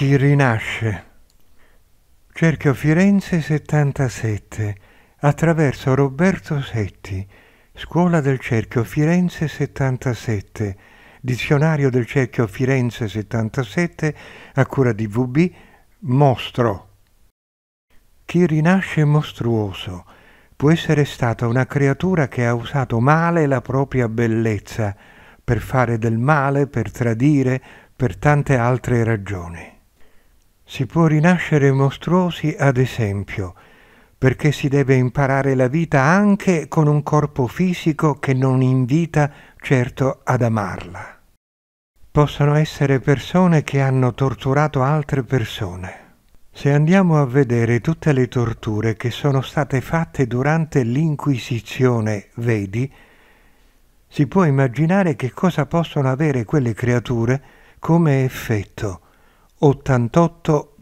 Chi rinasce. Cerchio Firenze 77 attraverso Roberto Setti, Scuola del Cerchio Firenze 77, Dizionario del Cerchio Firenze 77 a cura di VB Mostro. Chi rinasce mostruoso può essere stata una creatura che ha usato male la propria bellezza, per fare del male, per tradire, per tante altre ragioni. Si può rinascere mostruosi, ad esempio, perché si deve imparare la vita anche con un corpo fisico che non invita certo ad amarla. Possono essere persone che hanno torturato altre persone. Se andiamo a vedere tutte le torture che sono state fatte durante l'Inquisizione, vedi, si può immaginare che cosa possono avere quelle creature come effetto 88G.